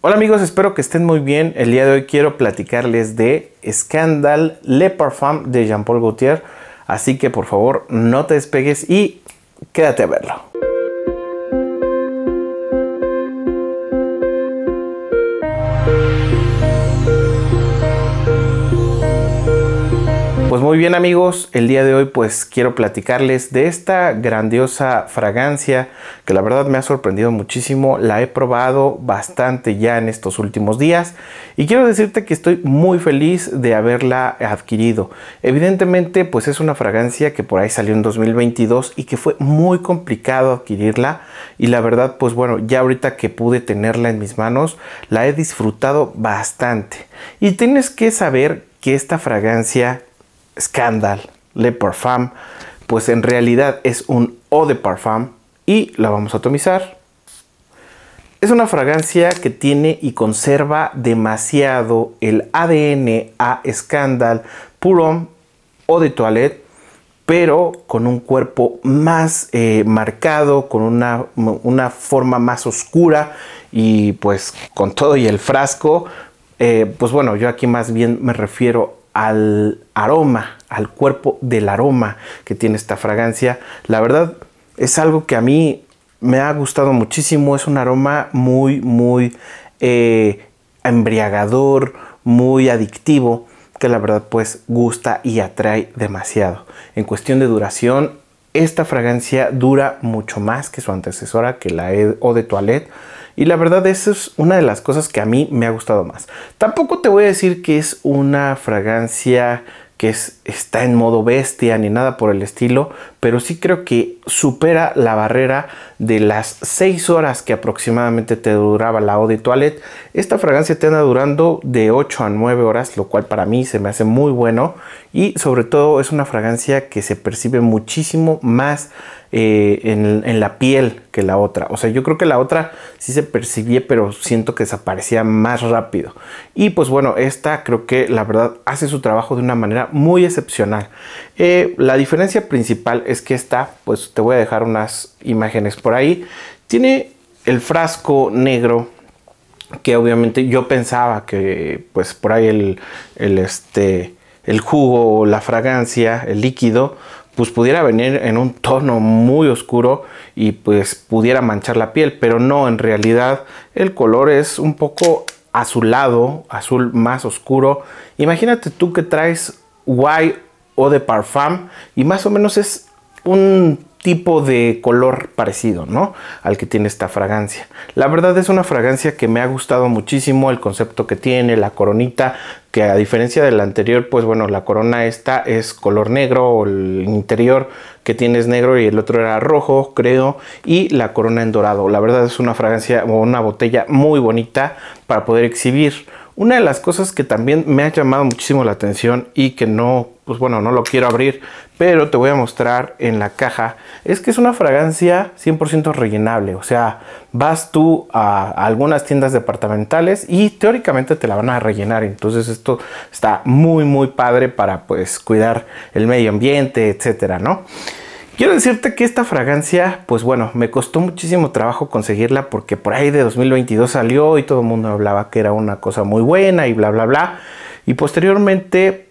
Hola amigos, espero que estén muy bien. El día de hoy quiero platicarles de Scandal Le Parfum de Jean-Paul Gaultier. Así que por favor no te despegues y quédate a verlo. Pues muy bien amigos, el día de hoy pues quiero platicarles de esta grandiosa fragancia que la verdad me ha sorprendido muchísimo, la he probado bastante ya en estos últimos días y quiero decirte que estoy muy feliz de haberla adquirido. Evidentemente pues es una fragancia que por ahí salió en 2022 y que fue muy complicado adquirirla y la verdad pues bueno, ya ahorita que pude tenerla en mis manos la he disfrutado bastante y tienes que saber que esta fragancia Scandal, Le Parfum, pues en realidad es un eau de parfum y la vamos a atomizar. Es una fragancia que tiene y conserva demasiado el ADN a Scandal, Homme o de Toilette, pero con un cuerpo más eh, marcado, con una, forma más oscura y pues con todo y el frasco. Eh, pues bueno, yo aquí más bien me refiero al aroma, al cuerpo del aroma que tiene esta fragancia. La verdad es algo que a mí me ha gustado muchísimo. Es un aroma muy, muy eh, embriagador, muy adictivo, que la verdad pues gusta y atrae demasiado. En cuestión de duración, esta fragancia dura mucho más que su antecesora, que la Eau de Toilette. Y la verdad, esa es una de las cosas que a mí me ha gustado más. Tampoco te voy a decir que es una fragancia que está en modo bestia ni nada por el estilo, pero sí creo que supera la barrera de las 6 horas que aproximadamente te duraba la Eau de Toilette. Esta fragancia te anda durando de 8 a 9 horas, lo cual para mí se me hace muy bueno y sobre todo es una fragancia que se percibe muchísimo más eh, en la piel la otra. O sea, yo creo que la otra sí se percibía, pero siento que desaparecía más rápido. Y pues bueno, esta creo que la verdad hace su trabajo de una manera muy excepcional. Eh, la diferencia principal es que esta, pues te voy a dejar unas imágenes por ahí. Tiene el frasco negro que obviamente yo pensaba que pues por ahí el, el, este, el jugo la fragancia, el líquido, pues pudiera venir en un tono muy oscuro y pues pudiera manchar la piel, pero no, en realidad el color es un poco azulado, azul más oscuro. Imagínate tú que traes Y o de parfum y más o menos es un tipo de color parecido, ¿no? Al que tiene esta fragancia. La verdad es una fragancia que me ha gustado muchísimo, el concepto que tiene, la coronita, que a diferencia del anterior, pues bueno, la corona esta es color negro el interior que tiene es negro y el otro era rojo, creo, y la corona en dorado. La verdad es una fragancia o una botella muy bonita para poder exhibir. Una de las cosas que también me ha llamado muchísimo la atención y que no pues bueno, no lo quiero abrir, pero te voy a mostrar en la caja, es que es una fragancia 100% rellenable, o sea, vas tú a algunas tiendas departamentales y teóricamente te la van a rellenar, entonces esto está muy muy padre para pues cuidar el medio ambiente, etcétera, ¿no? Quiero decirte que esta fragancia, pues bueno, me costó muchísimo trabajo conseguirla porque por ahí de 2022 salió y todo el mundo hablaba que era una cosa muy buena y bla, bla, bla. Y posteriormente,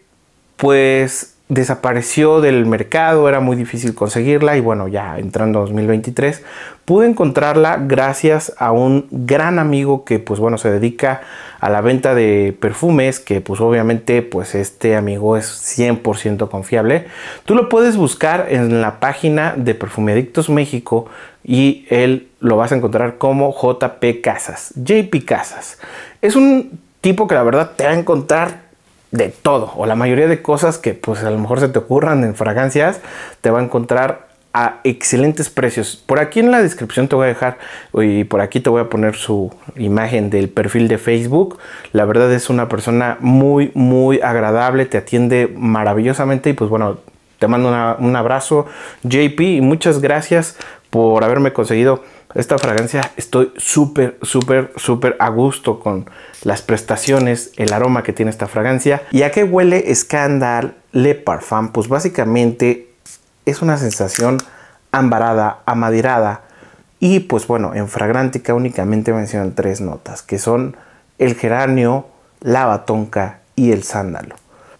pues desapareció del mercado, era muy difícil conseguirla y bueno, ya entrando 2023 pude encontrarla gracias a un gran amigo que pues bueno, se dedica a la venta de perfumes, que pues obviamente pues este amigo es 100% confiable. Tú lo puedes buscar en la página de Perfumedictos México y él lo vas a encontrar como JP Casas, JP Casas. Es un tipo que la verdad te va a encontrar de todo o la mayoría de cosas que pues a lo mejor se te ocurran en fragancias te va a encontrar a excelentes precios. Por aquí en la descripción te voy a dejar y por aquí te voy a poner su imagen del perfil de Facebook. La verdad es una persona muy muy agradable, te atiende maravillosamente y pues bueno, te mando un abrazo JP y muchas gracias por haberme conseguido esta fragancia. Estoy súper, súper, súper a gusto con las prestaciones, el aroma que tiene esta fragancia. ¿Y a qué huele Scandal Le Parfum? Pues básicamente es una sensación ambarada, amadirada. Y pues bueno, en Fragrántica únicamente mencionan tres notas, que son el geranio, la batonca y el sándalo.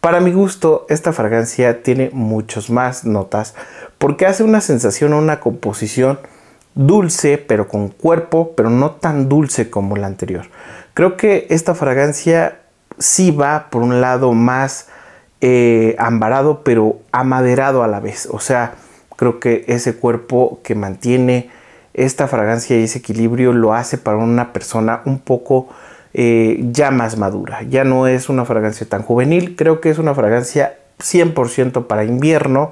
Para mi gusto, esta fragancia tiene muchos más notas porque hace una sensación o una composición dulce, pero con cuerpo, pero no tan dulce como la anterior. Creo que esta fragancia sí va por un lado más eh, ambarado, pero amaderado a la vez. O sea, creo que ese cuerpo que mantiene esta fragancia y ese equilibrio lo hace para una persona un poco eh, ya más madura. Ya no es una fragancia tan juvenil. Creo que es una fragancia 100% para invierno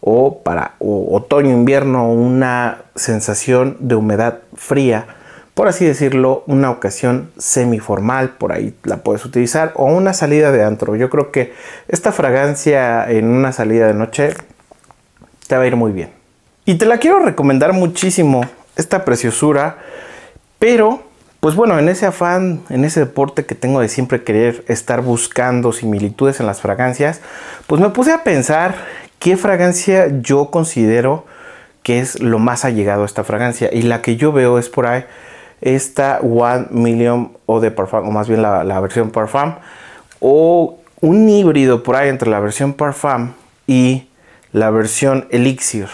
o para otoño-invierno, una sensación de humedad fría. Por así decirlo, una ocasión semiformal, por ahí la puedes utilizar, o una salida de antro. Yo creo que esta fragancia en una salida de noche te va a ir muy bien. Y te la quiero recomendar muchísimo, esta preciosura, pero pues bueno, en ese afán, en ese deporte que tengo de siempre querer estar buscando similitudes en las fragancias, pues me puse a pensar qué fragancia yo considero que es lo más allegado a esta fragancia. Y la que yo veo es por ahí esta One Million o de Parfum, o más bien la, la versión Parfum, o un híbrido por ahí entre la versión Parfum y la versión Elixir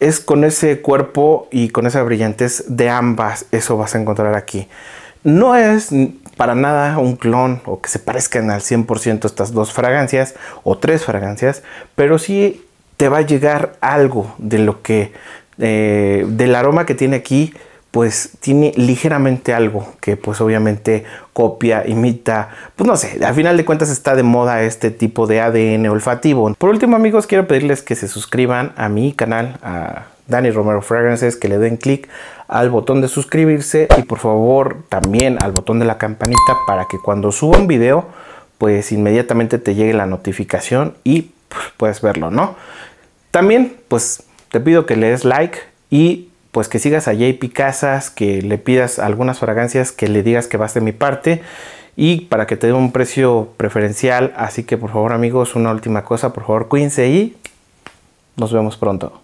es con ese cuerpo y con esa brillantez de ambas, eso vas a encontrar aquí. No es para nada un clon o que se parezcan al 100% estas dos fragancias o tres fragancias, pero sí te va a llegar algo de lo que, eh, del aroma que tiene aquí pues tiene ligeramente algo que pues obviamente copia, imita, pues no sé, al final de cuentas está de moda este tipo de ADN olfativo. Por último amigos, quiero pedirles que se suscriban a mi canal, a Dani Romero Fragrances, que le den clic al botón de suscribirse y por favor también al botón de la campanita para que cuando suba un video pues inmediatamente te llegue la notificación y pues, puedes verlo, ¿no? También pues te pido que le des like y pues que sigas a JP Casas, que le pidas algunas fragancias, que le digas que vas de mi parte y para que te dé un precio preferencial. Así que por favor amigos, una última cosa, por favor cuídense y nos vemos pronto.